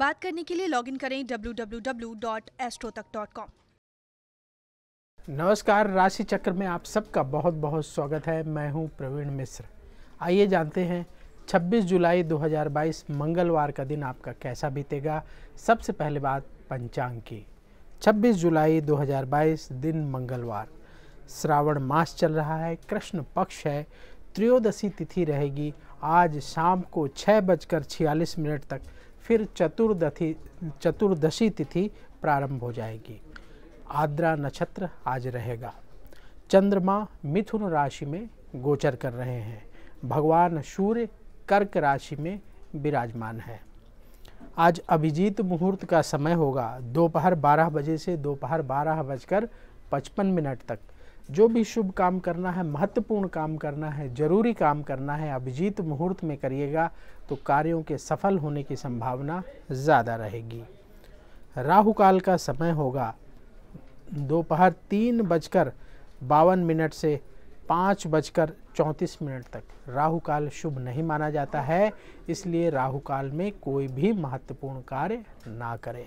बात करने के लिए लॉगिन करें डब्ल्यू नमस्कार राशि चक्र में आप सबका बहुत बहुत स्वागत है मैं हूं प्रवीण मिश्र आइए जानते हैं 26 जुलाई 2022 मंगलवार का दिन आपका कैसा बीतेगा सबसे पहले बात पंचांग की 26 जुलाई 2022 दिन मंगलवार श्रावण मास चल रहा है कृष्ण पक्ष है त्रयोदशी तिथि रहेगी आज शाम को छः बजकर छियालीस मिनट तक फिर चतुर्दशी चतुर्दशी तिथि प्रारंभ हो जाएगी आद्रा नक्षत्र आज रहेगा चंद्रमा मिथुन राशि में गोचर कर रहे हैं भगवान सूर्य कर्क राशि में विराजमान है आज अभिजीत मुहूर्त का समय होगा दोपहर 12 बजे से दोपहर बारह बजकर पचपन मिनट तक जो भी शुभ काम करना है महत्वपूर्ण काम करना है जरूरी काम करना है अभिजीत मुहूर्त में करिएगा तो कार्यों के सफल होने की संभावना ज़्यादा रहेगी राहु काल का समय होगा दोपहर तीन बजकर बावन मिनट से पाँच बजकर चौंतीस मिनट तक राहु काल शुभ नहीं माना जाता है इसलिए राहु काल में कोई भी महत्वपूर्ण कार्य ना करें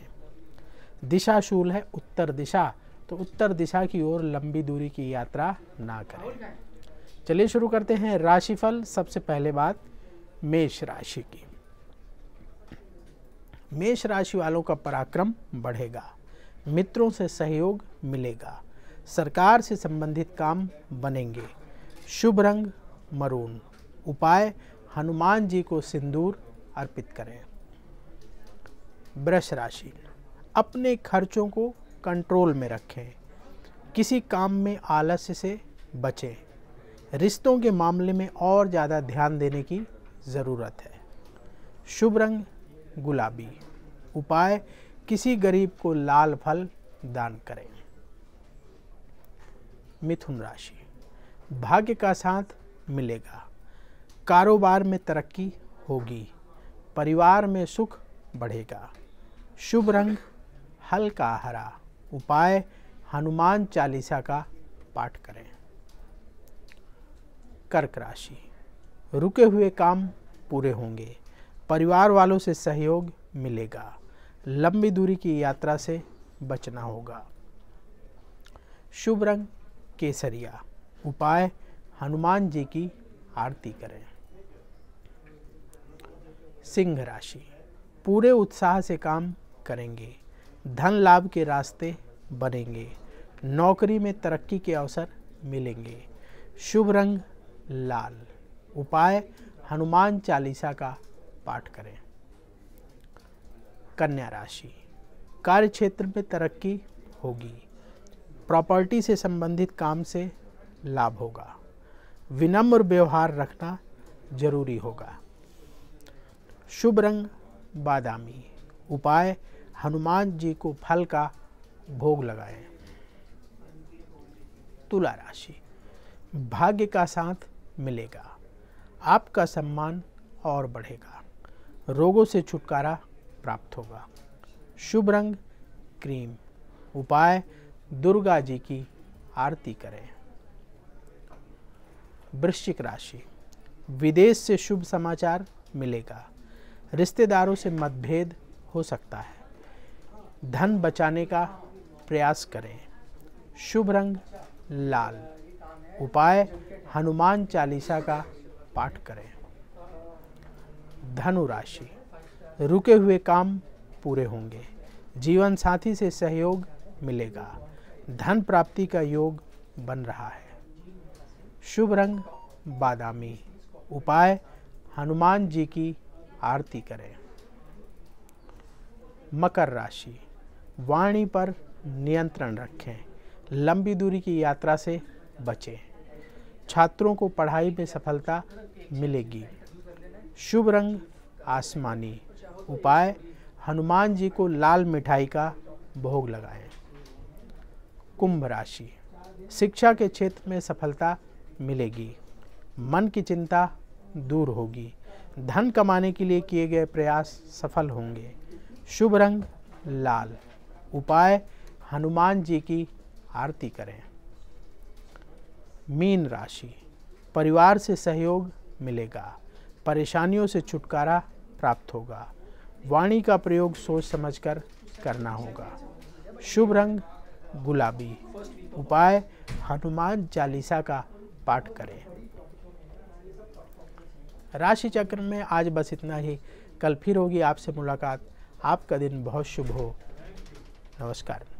दिशाशूल है उत्तर दिशा तो उत्तर दिशा की ओर लंबी दूरी की यात्रा ना करें चलिए शुरू करते हैं राशिफल सबसे पहले बात मेष राशि की मेष राशि वालों का पराक्रम बढ़ेगा मित्रों से सहयोग मिलेगा सरकार से संबंधित काम बनेंगे शुभ रंग मरून उपाय हनुमान जी को सिंदूर अर्पित करें वृष राशि अपने खर्चों को कंट्रोल में रखें किसी काम में आलस्य से बचें रिश्तों के मामले में और ज़्यादा ध्यान देने की ज़रूरत है शुभ रंग गुलाबी उपाय किसी गरीब को लाल फल दान करें मिथुन राशि भाग्य का साथ मिलेगा कारोबार में तरक्की होगी परिवार में सुख बढ़ेगा शुभ रंग हल्का हरा उपाय हनुमान चालीसा का पाठ करें कर्क राशि रुके हुए काम पूरे होंगे परिवार वालों से सहयोग मिलेगा लंबी दूरी की यात्रा से बचना होगा शुभ रंग केसरिया उपाय हनुमान जी की आरती करें सिंह राशि पूरे उत्साह से काम करेंगे धन लाभ के रास्ते बनेंगे नौकरी में तरक्की के अवसर मिलेंगे शुभ रंग लाल उपाय हनुमान चालीसा का पाठ करें कन्या राशि कार्य क्षेत्र में तरक्की होगी प्रॉपर्टी से संबंधित काम से लाभ होगा विनम्र व्यवहार रखना जरूरी होगा शुभ रंग बादामी उपाय हनुमान जी को फल का भोग लगाए तुला राशि भाग्य का साथ मिलेगा आपका सम्मान और बढ़ेगा रोगों से छुटकारा प्राप्त होगा शुभ रंग क्रीम उपाय दुर्गा जी की आरती करें वृश्चिक राशि विदेश से शुभ समाचार मिलेगा रिश्तेदारों से मतभेद हो सकता है धन बचाने का प्रयास करें शुभ रंग लाल उपाय हनुमान चालीसा का पाठ करें धनु राशि रुके हुए काम पूरे होंगे जीवन साथी से सहयोग मिलेगा धन प्राप्ति का योग बन रहा है शुभ रंग बादामी उपाय हनुमान जी की आरती करें मकर राशि वाणी पर नियंत्रण रखें लंबी दूरी की यात्रा से बचें छात्रों को पढ़ाई में सफलता मिलेगी शुभ रंग आसमानी उपाय हनुमान जी को लाल मिठाई का भोग लगाएं कुंभ राशि शिक्षा के क्षेत्र में सफलता मिलेगी मन की चिंता दूर होगी धन कमाने के लिए किए गए प्रयास सफल होंगे शुभ रंग लाल उपाय हनुमान जी की आरती करें मीन राशि परिवार से सहयोग मिलेगा परेशानियों से छुटकारा प्राप्त होगा वाणी का प्रयोग सोच समझकर करना होगा शुभ रंग गुलाबी उपाय हनुमान चालीसा का पाठ करें राशि चक्र में आज बस इतना ही कल फिर होगी आपसे मुलाकात आपका दिन बहुत शुभ हो नमस्कार